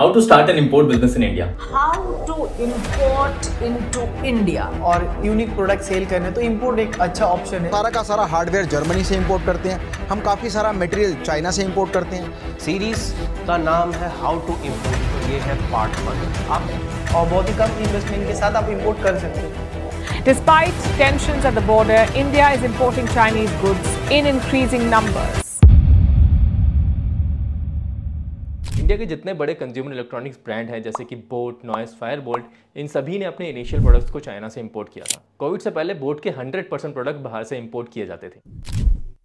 How to start an import business in India? How to import into India और unique product sale करने तो import एक अच्छा option है सारा का सारा hardware Germany से import करते हैं हम काफ़ी सारा material China से import करते हैं Series का नाम है How to import। ये है part one। आप और बहुत ही कम investment के साथ आप import कर सकते हैं Despite tensions at the border, India is importing Chinese goods in increasing numbers. India के जितने बड़े कंज्यूमर इलेक्ट्रॉनिक्स ब्रांड हैं जैसे कि बोट नॉइस फायर बोल्ट इन सभी ने अपने इनिशियल प्रोडक्ट्स को चाइना से इंपोर्ट किया था कोविड से पहले बोट के 100 परसेंट प्रोडक्ट बाहर से इंपोर्ट किए जाते थे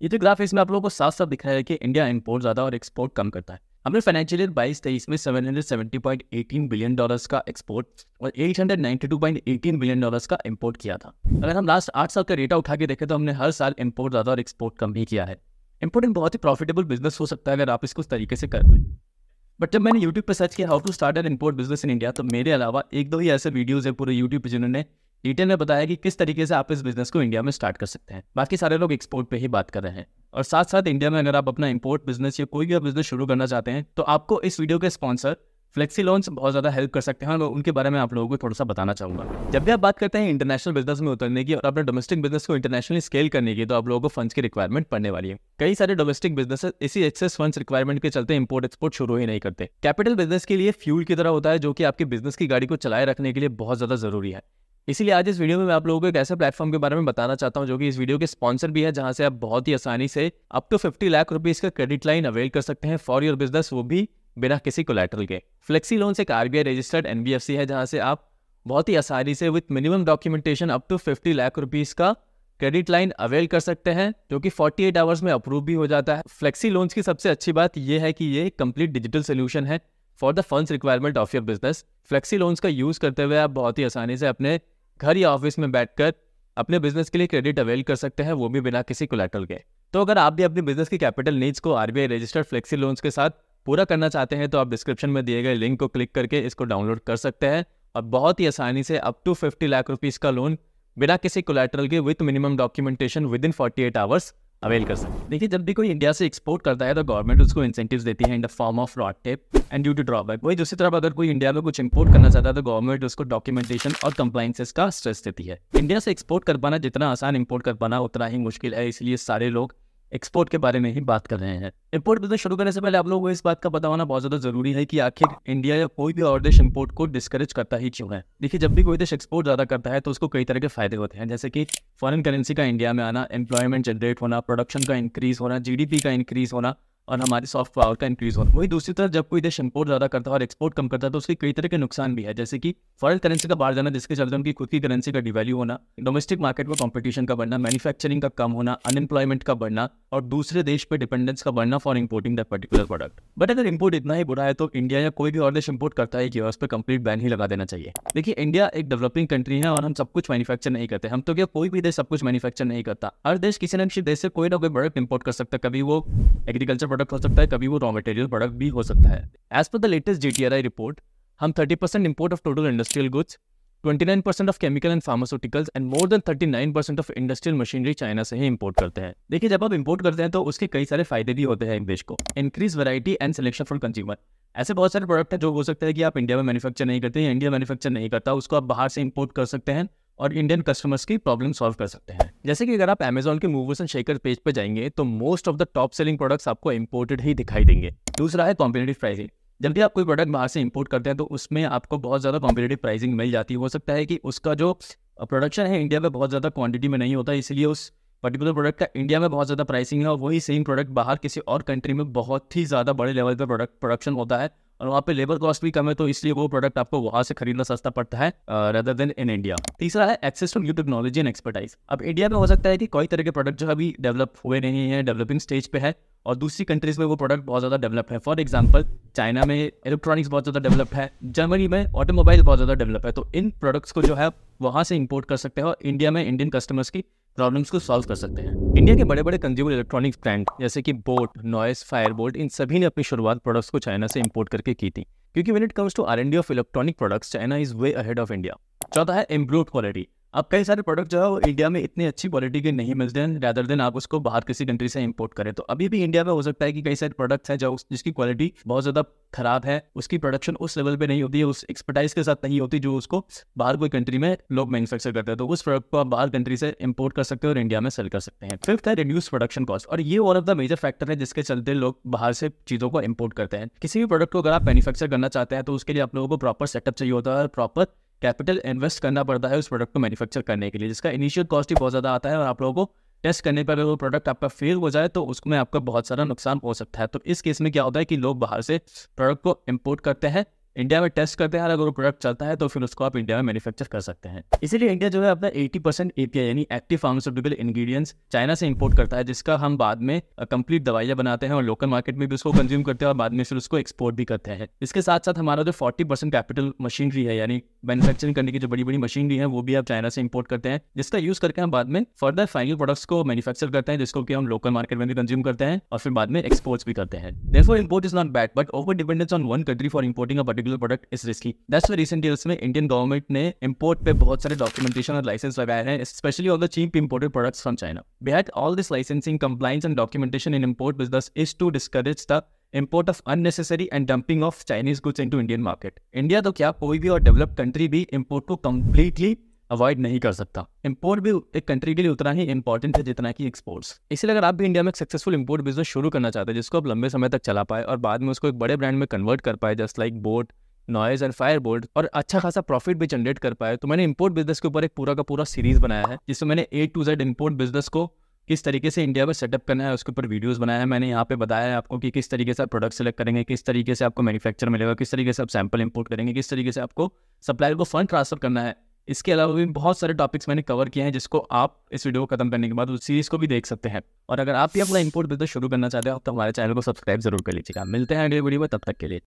ये जो ग्राफ इसमें आप लोगों को साफ साफ दिख रहा है कि इंडिया इंपोर्ट ज़्यादा और एक्सपोर्ट कम करता है हमने फाइनेंशियल ईयर बाईस तेईस में 770.18 बिलियन डॉलर का एक्सपोर्ट और 892.18 बिलियन डॉलर का इम्पोर्ट किया था अगर हम लास्ट आठ साल का डेटा उठा के देखें तो हमने हर साल इम्पोर्ट ज़्यादा और एक्सपोर्ट कम ही किया है इंपोर्ट बहुत ही प्रॉफिटेबल बिजनेस हो सकता है अगर आप इसको उस तरीके से कर पाए बट जब मैंने यूट्यूब पर सर्च किया how to start and import business in India तो मेरे अलावा एक दो ही ऐसे वीडियोज़ है पूरे यूट्यूब पर जिन्होंने डिटेल में बताया कि किस तरीके से आप इस बिज़नेस को इंडिया में स्टार्ट कर सकते हैं बाकी सारे लोग एक्सपोर्ट पे ही बात कर रहे हैं और साथ साथ इंडिया में अगर आप अपना इम्पोर्ट बिजनेस या कोई भी बिजनेस शुरू करना चाहते हैं तो आपको इस वीडियो के स्पॉन्सर फ्लेक्सी लोन्स बहुत ज़्यादा हेल्प कर सकते हैं और उनके बारे में आप लोगों को थोड़ा सा बताना चाहूँगा जब भी आप बात करते हैं इंटरनेशनल बिजनेस में उतरने की और अपने डोमेस्टिक बिजनेस को इंटरनेशनली स्केल करने की तो आप लोगों को फंड्स की रिक्वायरमेंट पड़ने वाली है कई सारे डोमेस्टिक बिजनेस इसी एक्सेस फंड्स रिक्वायरमेंट के चलते इंपोर्ट एक्सपोर्ट शुरू ही नहीं करते कैपिटल बिजनेस के लिए फ्यूल की तरह होता है जो कि आपके बिजनेस की गाड़ी को चलाए रखने के लिए बहुत ज़्यादा जरूरी है इसीलिए आज इस वीडियो में मैं आप लोगों को एक ऐसे प्लेटफॉर्म के बारे में बताना चाहता हूँ जो कि इस वीडियो के स्पॉन्सर भी है जहाँ से आप बहुत ही आसानी से up to fifty lakh rupees का क्रेडिट लाइन अवेल कर सकते हैं फॉर योर बिजनेस वो भी बिना किसी कोलेटरल के फ्लेक्सी लोन एक आर रजिस्टर्ड एन है जहाँ से आप बहुत ही आसानी से with minimum documentation up to fifty lakh rupees का क्रेडिट लाइन अवेल कर सकते हैं जो कि 48 एट आवर्स में अप्रूव भी हो जाता है फ्लेक्सी लोन्स की सबसे अच्छी बात यह है कि ये कंप्लीट डिजिटल सोल्यूशन है for the funds requirement of your business FlexiLoans का यूज़ करते हुए आप बहुत ही आसानी से अपने घर या ऑफिस में बैठकर अपने बिजनेस के लिए क्रेडिट अवेल कर सकते हैं वो भी बिना किसी कोलेटल के तो अगर आप भी अपने बिजनेस की कैपिटल नीड्स को आरबीआई रजिस्टर्ड फ्लेक्सी लोन्स के साथ पूरा करना चाहते हैं तो आप डिस्क्रिप्शन में दिए गए लिंक को क्लिक करके इसको डाउनलोड कर सकते हैं और बहुत ही आसानी से up to fifty lakh rupees का लोन बिना किसी कोलेटरल के with minimum documentation within forty eight hours avail कर सकते हैं देखिए जब भी कोई इंडिया से एक्सपोर्ट करता है तो गवर्नमेंट उसको इंसेंटिव देती है in the form of RoDTEP and due to drawback वही दूसरी तरफ अगर कोई इंडिया में कुछ इंपोर्ट करना चाहता है तो गवर्नमेंट उसको डॉक्यूमेंटेशन और कंप्लाइंसेस का स्ट्रेस देती है इंडिया से एक्सपोर्ट कर पाना जितना आसान इंपोर्ट कर पाना उतना ही मुश्किल है इसलिए सारे लोग एक्सपोर्ट के बारे में ही बात कर रहे हैं इम्पोर्ट बिजनेस शुरू करने से पहले आप लोगों को इस बात का पता होना बहुत ज़्यादा जरूरी है कि आखिर इंडिया या कोई भी और देश इम्पोर्ट को डिस्करेज करता ही क्यों है देखिए जब भी कोई देश एक्सपोर्ट ज़्यादा करता है तो उसको कई तरह के फायदे होते हैं जैसे कि फॉरन करेंसी का इंडिया में आना एम्प्लॉयमेंट जनरेट होना प्रोडक्शन का इंक्रीज होना जी का इंक्रीज होना और हमारे सॉफ्ट पावर का इंक्रीज होना वही दूसरी तरफ जब कोई देश इम्पोर्ट ज़्यादा करता है और एक्सपोर्ट कम करता है तो उसके कई तरह के नुकसान भी है जैसे कि फॉरन करेंसी का बाहर जाना जिसके चलते उनकी खुद की करेंसी का डिवैल्यू होना डोमेस्टिक मार्केट में कॉम्पिटिशन का बढ़ना मैन्युफैक्चरिंग का कम होना अनएम्प्लॉयमेंट का बढ़ना और दूसरे देश पर डिपेंडेंस का बढ़ना for importing that particular product but अगर इम्पोर्ट इतना ही बुरा है तो इंडिया या कोई भी और देश इम्पोर्ट करता है कि उस पर कंप्लीट बैन ही लगा देना चाहिए देखिए इंडिया एक डेवलपिंग कंट्री है और हम सब कुछ मैन्युफैक्चर नहीं करते हम तो क्या कोई भी देश सब कुछ मैन्युफैक्चर नहीं करता हर देश किसी न किसी देश से कोई ना कोई प्रोडक्ट इम्पोर्ट कर सकता कभी वो एग्रीकल्चर प्रोडक्ट हो सकता है कभी वो रॉ मटेरियल प्रोडक्ट भी हो सकता है as per the latest G T R I report हम thirty percent import of total industrial goods twenty nine percent of chemical and pharmaceuticals and more than thirty nine percent of industrial machinery China से ही import करते हैं देखिए जब आप import करते हैं तो उसके कई सारे फायदे भी होते हैं देश को increase variety and selection for consumer ऐसे बहुत सारे प्रोडक्ट है जो हो सकता है कि आप इंडिया में मैन्युफैक्चर नहीं करते हैं इंडिया मैन्युफैक्चर नहीं करता उसको आप बाहर से इम्पोर्ट कर सकते हैं और इंडियन कस्टमर्स की प्रॉब्लम सॉल्व कर सकते हैं जैसे कि अगर आप अमेजॉन के मूवर्स एंड शेकर पेज पर जाएंगे तो most of the top selling products आपको इम्पोर्टेड ही दिखाई देंगे दूसरा है कॉम्पिटेटिव प्राइसिंग जब भी आप कोई प्रोडक्ट बाहर से इंपोर्ट करते हैं तो उसमें आपको बहुत ज़्यादा कॉम्पिटेटिव प्राइसिंग मिल जाती हो सकता है कि उसका जो प्रोडक्शन है इंडिया में बहुत ज़्यादा क्वांटिटी में नहीं होता इसलिए उस पर्टिकुलर प्रोडक्ट का इंडिया में बहुत ज़्यादा प्राइसिंग है और वही सेम प्रोडक्ट बाहर किसी और कंट्री में बहुत ही ज़्यादा बड़े लेवल पर प्रोडक्ट प्रोडक्शन होता है और वहाँ पे लेबर कॉस्ट भी कम है तो इसलिए वो प्रोडक्ट आपको वहाँ से खरीदना सस्ता पड़ता है रदर देन इन इंडिया तीसरा है access to new technology and expertise अब इंडिया में हो सकता है कि कई तरह के प्रोडक्ट जो अभी डेवलप हुए नहीं है डेवलपिंग स्टेज पे है और दूसरी कंट्रीज में वो प्रोडक्ट बहुत ज़्यादा डेवलप है फॉर एग्जाम्पल चाइना में इलेक्ट्रॉनिक्स बहुत ज़्यादा डेवलप है जर्मनी में ऑटोमोबाइल बहुत ज़्यादा डेवलप है तो इन प्रोडक्ट्स को जो है वहाँ से इम्पोर्ट कर सकते और इंडिया में इंडियन कस्टमर्स की प्रॉब्लम्स को सॉल्व कर सकते हैं इंडिया के बड़े बड़े कंज्यूमर इलेक्ट्रॉनिक्स ब्रांड जैसे कि बोट नॉइस फायरबोल्ट इन सभी ने अपनी शुरुआत प्रोडक्ट्स को चाइना से इम्पोर्ट करके की थी क्योंकि when it comes to R and of electronic products China is way ahead of India चौथा है इम्प्रूव क्वालिटी अब कई सारे प्रोडक्ट जो है वो इंडिया में इतनी अच्छी क्वालिटी के नहीं मिलते हैं रैदर देन आप उसको बाहर किसी कंट्री से इंपोर्ट करें तो अभी भी इंडिया में हो सकता है कि कई सारे प्रोडक्ट्स हैं जो जिसकी क्वालिटी बहुत ज़्यादा खराब है उसकी प्रोडक्शन उस लेवल पे नहीं होती है उस एक्सपर्टाइज के साथ नहीं होती जो उसको बाहर कोई कंट्री में लोग मैन्युफैक्चर करते हैं तो उस प्रोडक्ट को आप बाहर कंट्री से इंपोर्ट कर सकते हो और इंडिया में सेल कर सकते हैं फिफ्थ है रिड्यूस प्रोडक्शन कॉस्ट और ये one of the major factor है जिसके चलते लोग बाहर से चीज़ों को इम्पोर्ट करते हैं किसी भी प्रोडक्ट को अगर आप मैन्युफैक्चर करना चाहते हैं तो उसके लिए आप लोगों को प्रॉपर सेटअप चाहिए होता है प्रॉपर कैपिटल इन्वेस्ट करना पड़ता है उस प्रोडक्ट को मैन्युफैक्चर करने के लिए जिसका इनिशियल कॉस्ट ही बहुत ज़्यादा आता है और आप लोगों को टेस्ट करने पर अगर वो प्रोडक्ट आपका फेल हो जाए तो उसमें आपका बहुत सारा नुकसान हो सकता है तो इस केस में क्या होता है कि लोग बाहर से प्रोडक्ट को इम्पोर्ट करते हैं इंडिया में टेस्ट करते हैं अगर वो प्रोडक्ट चलता है तो फिर उसको आप इंडिया में मैन्युफैक्चर कर सकते हैं इसीलिए इंडिया जो है अपना 80 परसेंट एपीआई यानी एक्टिव फार्मास्यूटिकल इंग्रेडिएंट्स चाइना से इंपोर्ट करता है जिसका हम बाद में कंप्लीट दवाइयां बनाते हैं और लोकल मार्केट में भी उसको कंज्यूम करते हैं और बाद में फिर उसको एक्सपोर्ट भी करते हैं इसके साथ साथ हमारा जो फोर्टी कैपिटल मशीनरी है यानी मैन्युफैक्चरिंग करने की जो बड़ी बड़ी मशीनरी है वो भी आप चाइना से इंपोर्ट करते हैं जिसका यूज करके हम बाद में फर्दर फाइनल प्रोडक्ट्स को मैनुफैक्चर करते हैं जिसको कि हम लोकल मार्केट में भी कंज्यूम करते हैं और फिर बाद में एक्सपोर्ट्स भी करते हैं import is not bad but over dependence on one country for importing a regular product is risky that's recent years में इंडियन गवर्नमेंट ने इंपोर्ट पे बहुत सारे डॉक्यूमेंटेशन और लाइसेंस लगाए हैं specially all the cheap imported products from China बिहार all this licensing compliance and documentation in import business is to discourage the import of unnecessary and dumping of Chinese goods into Indian market India तो क्या कोई भी और developed country भी import को completely avoid नहीं कर सकता इम्पोर्ट भी एक कंट्री के लिए उतना ही इंपॉर्टेंट है जितना कि एक्सपोर्ट्स इसलिए अगर आप भी इंडिया में एक सक्सेसफुल इम्पोर्ट बिजनेस शुरू करना चाहते हैं जिसको आप लंबे समय तक चला पाए और बाद में उसको एक बड़े ब्रांड में कन्वर्ट कर पाए just like boAt Noise and Fire-Boltt और अच्छा खासा प्रॉफिट भी जनरेट कर पाए तो मैंने इम्पोर्ट बिजनेस के ऊपर एक पूरा का पूरा सीरीज बनाया है जिसमें मैंने A to Z import business को किस तरीके से इंडिया में सेटअप करना है उसके ऊपर वीडियोस बनाया है मैंने यहाँ पे बताया है आपको कि किस तरीके से आप प्रोडक्ट सेलेक्ट करेंगे किस तरीके से आपको मैन्युफैक्चर मिलेगा किस तरीके से आप सैंपल इंपोर्ट करेंगे किस तरीके से आपको सप्लायर को फंड ट्रांसफर करना है इसके अलावा भी बहुत सारे टॉपिक्स मैंने कवर किए हैं जिसको आप इस वीडियो को खत्म करने के बाद उस सीरीज़ को भी देख सकते हैं और अगर आप भी अपना इंपोर्ट बिजनेस शुरू करना चाहते हो तो हमारे चैनल को सब्सक्राइब जरूर कर लीजिएगा मिलते हैं अगले वीडियो में तब तक के लिए